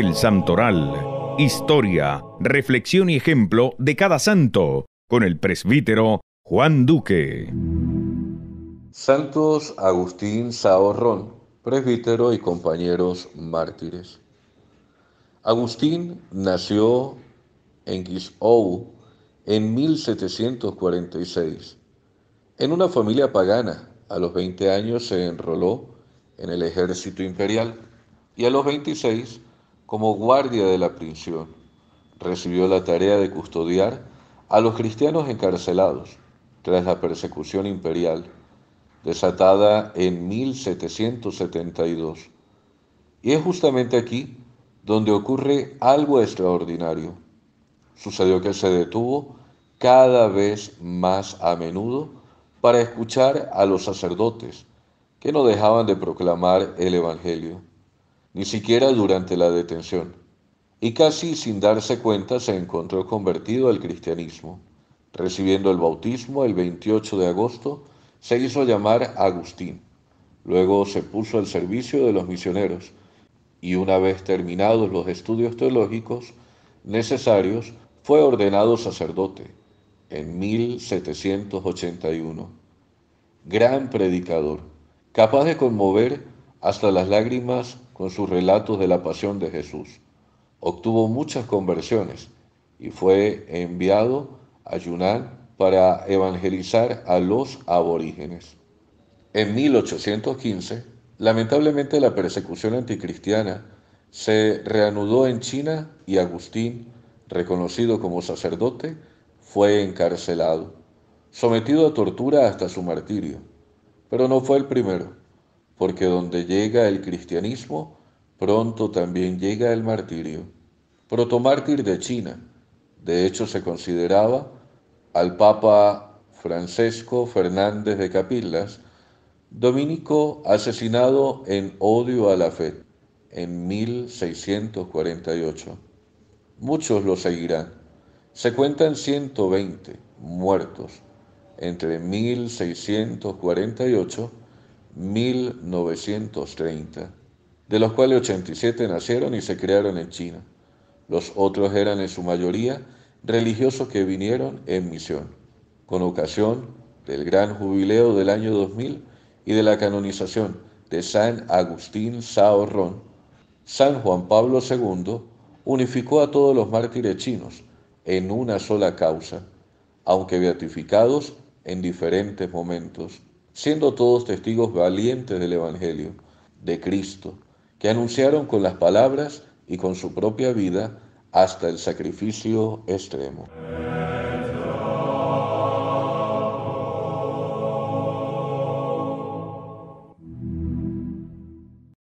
El Santoral. Historia, reflexión y ejemplo de cada santo, con el presbítero Juan Duque. Santos Agustín Saorrón, presbítero y compañeros mártires. Agustín nació en Guisou en 1746. En una familia pagana, a los 20 años se enroló en el ejército imperial y a los 26 como guardia de la prisión. Recibió la tarea de custodiar a los cristianos encarcelados tras la persecución imperial, desatada en 1772. Y es justamente aquí donde ocurre algo extraordinario. Sucedió que se detuvo cada vez más a menudo para escuchar a los sacerdotes, que no dejaban de proclamar el Evangelio ni siquiera durante la detención, y casi sin darse cuenta se encontró convertido al cristianismo. Recibiendo el bautismo el 28 de agosto, se hizo llamar Agustín. Luego se puso al servicio de los misioneros y una vez terminados los estudios teológicos necesarios, fue ordenado sacerdote en 1781. Gran predicador, capaz de conmover hasta las lágrimas con sus relatos de la pasión de Jesús. Obtuvo muchas conversiones y fue enviado a Yunnan para evangelizar a los aborígenes. En 1815, lamentablemente la persecución anticristiana se reanudó en China y Agustín, reconocido como sacerdote, fue encarcelado, sometido a tortura hasta su martirio, pero no fue el primero porque donde llega el cristianismo, pronto también llega el martirio. Protomártir de China, de hecho se consideraba al Papa Francisco Fernández de Capillas, dominico asesinado en odio a la fe en 1648. Muchos lo seguirán. Se cuentan 120 muertos entre 1648 1930, de los cuales 87 nacieron y se crearon en China. Los otros eran en su mayoría religiosos que vinieron en misión, con ocasión del gran jubileo del año 2000 y de la canonización de San Agustín Sao San Juan Pablo II unificó a todos los mártires chinos en una sola causa, aunque beatificados en diferentes momentos siendo todos testigos valientes del Evangelio de Cristo, que anunciaron con las palabras y con su propia vida hasta el sacrificio extremo.